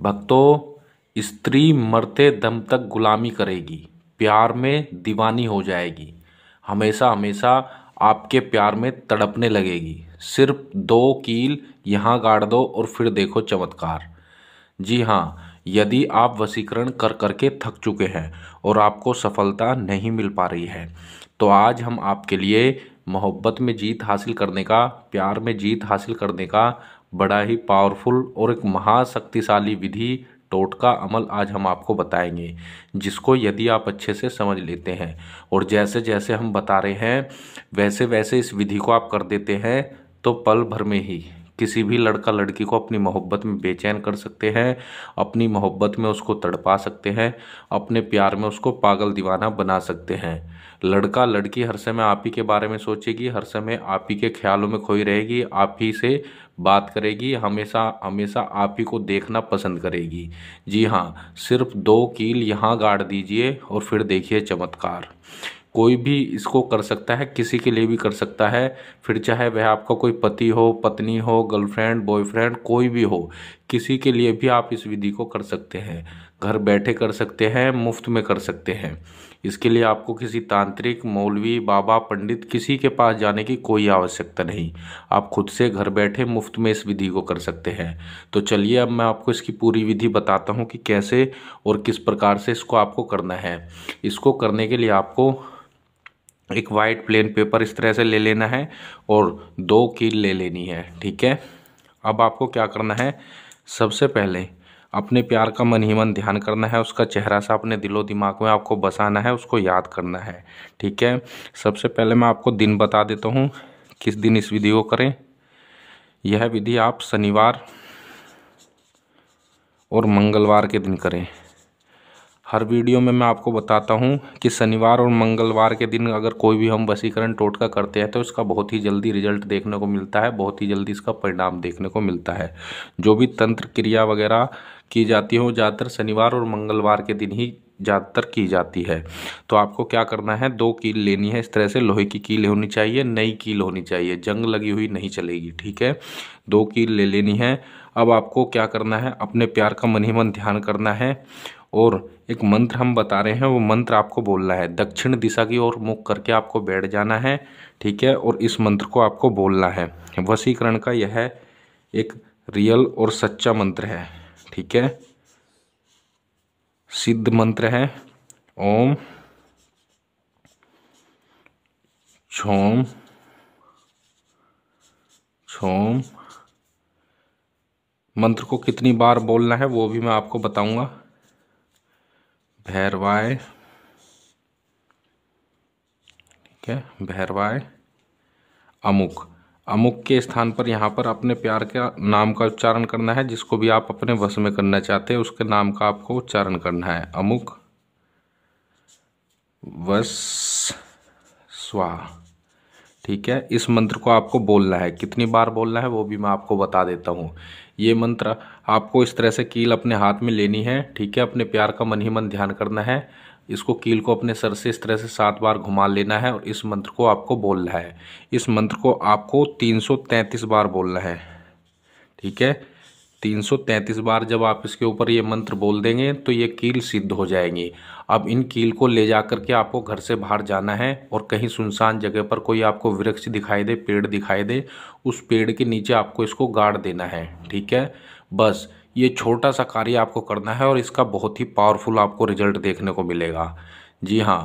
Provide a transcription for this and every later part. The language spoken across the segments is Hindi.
भक्तों स्त्री मरते दम तक गुलामी करेगी प्यार में दीवानी हो जाएगी हमेशा हमेशा आपके प्यार में तड़पने लगेगी सिर्फ दो कील यहाँ गाड़ दो और फिर देखो चमत्कार जी हाँ यदि आप वसीकरण कर करके थक चुके हैं और आपको सफलता नहीं मिल पा रही है तो आज हम आपके लिए मोहब्बत में जीत हासिल करने का प्यार में जीत हासिल करने का बड़ा ही पावरफुल और एक महाशक्तिशाली विधि टोट का अमल आज हम आपको बताएंगे जिसको यदि आप अच्छे से समझ लेते हैं और जैसे जैसे हम बता रहे हैं वैसे वैसे इस विधि को आप कर देते हैं तो पल भर में ही किसी भी लड़का लड़की को अपनी मोहब्बत में बेचैन कर सकते हैं अपनी मोहब्बत में उसको तड़पा सकते हैं अपने प्यार में उसको पागल दीवाना बना सकते हैं लड़का लड़की हर समय आप ही के बारे में सोचेगी हर समय आप ही के ख्यालों में खोई रहेगी आप ही से बात करेगी हमेशा हमेशा आप ही को देखना पसंद करेगी जी हाँ सिर्फ दो कील यहाँ गाड़ दीजिए और फिर देखिए चमत्कार कोई भी इसको कर सकता है किसी के लिए भी कर सकता है फिर चाहे वह आपका कोई पति हो पत्नी हो गर्लफ्रेंड बॉयफ्रेंड कोई भी हो किसी के लिए भी आप इस विधि को कर सकते हैं घर बैठे कर सकते हैं मुफ्त में कर सकते हैं इसके लिए आपको किसी तांत्रिक मौलवी बाबा पंडित किसी के पास जाने की कोई आवश्यकता नहीं आप खुद से घर बैठे मुफ्त में इस विधि को कर सकते हैं तो चलिए अब मैं आपको इसकी पूरी विधि बताता हूँ कि कैसे और किस प्रकार से इसको आपको करना है इसको करने के लिए आपको एक वाइट प्लेन पेपर इस तरह से ले लेना है और दो कील ले लेनी है ठीक है अब आपको क्या करना है सबसे पहले अपने प्यार का मन ही मन ध्यान करना है उसका चेहरा सा अपने दिलो दिमाग में आपको बसाना है उसको याद करना है ठीक है सबसे पहले मैं आपको दिन बता देता हूँ किस दिन इस विधि को करें यह विधि आप शनिवार और मंगलवार के दिन करें हर वीडियो में मैं आपको बताता हूँ कि शनिवार और मंगलवार के दिन अगर कोई भी हम वसीकरण टोटका करते हैं तो इसका बहुत ही जल्दी रिजल्ट देखने को मिलता है बहुत ही जल्दी इसका परिणाम देखने को मिलता है जो भी तंत्र क्रिया वगैरह की जाती है वो ज़्यादातर शनिवार और मंगलवार के दिन ही ज़्यादातर की जाती है तो आपको क्या करना है दो कील लेनी है इस तरह से लोहे की कील होनी चाहिए नई कील होनी चाहिए जंग लगी हुई नहीं चलेगी ठीक है दो कील ले लेनी है अब आपको क्या करना है अपने प्यार का मन ही मन ध्यान करना है और एक मंत्र हम बता रहे हैं वो मंत्र आपको बोलना है दक्षिण दिशा की ओर मुख करके आपको बैठ जाना है ठीक है और इस मंत्र को आपको बोलना है वसीकरण का यह एक रियल और सच्चा मंत्र है ठीक है सिद्ध मंत्र है ओम छोम छोम मंत्र को कितनी बार बोलना है वो भी मैं आपको बताऊंगा भैरवाय ठीक है भैरवाय अमुक अमुक के स्थान पर यहाँ पर अपने प्यार के नाम का उच्चारण करना है जिसको भी आप अपने वश में करना चाहते हैं उसके नाम का आपको उच्चारण करना है अमुक वस स्वा ठीक है इस मंत्र को आपको बोलना है कितनी बार बोलना है वो भी मैं आपको बता देता हूँ ये मंत्र आपको इस तरह से कील अपने हाथ में लेनी है ठीक है अपने प्यार का मन ही मन ध्यान करना है इसको कील को अपने सर से इस तरह से सात बार घुमा लेना है और इस मंत्र को आपको बोलना है इस मंत्र को आपको 333 बार बोलना है ठीक है 333 बार जब आप इसके ऊपर ये मंत्र बोल देंगे तो ये कील सिद्ध हो जाएंगी अब इन कील को ले जा कर के आपको घर से बाहर जाना है और कहीं सुनसान जगह पर कोई आपको वृक्ष दिखाई दे पेड़ दिखाई दे उस पेड़ के नीचे आपको इसको गाड़ देना है ठीक है बस ये छोटा सा कार्य आपको करना है और इसका बहुत ही पावरफुल आपको रिजल्ट देखने को मिलेगा जी हाँ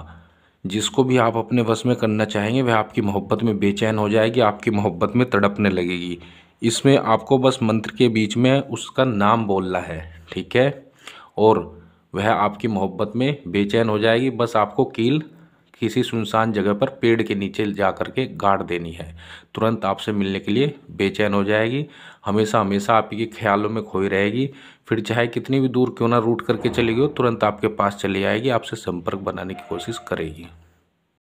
जिसको भी आप अपने वश में करना चाहेंगे वह आपकी मोहब्बत में बेचैन हो जाएगी आपकी मोहब्बत में तड़पने लगेगी इसमें आपको बस मंत्र के बीच में उसका नाम बोलना है ठीक है और वह आपकी मोहब्बत में बेचैन हो जाएगी बस आपको कील किसी सुनसान जगह पर पेड़ के नीचे जा कर के गाड़ देनी है तुरंत आपसे मिलने के लिए बेचैन हो जाएगी हमेशा हमेशा आपके ख्यालों में खोई रहेगी फिर चाहे कितनी भी दूर क्यों ना रूट करके चली गई हो तुरंत आपके पास चली आएगी आपसे संपर्क बनाने की कोशिश करेगी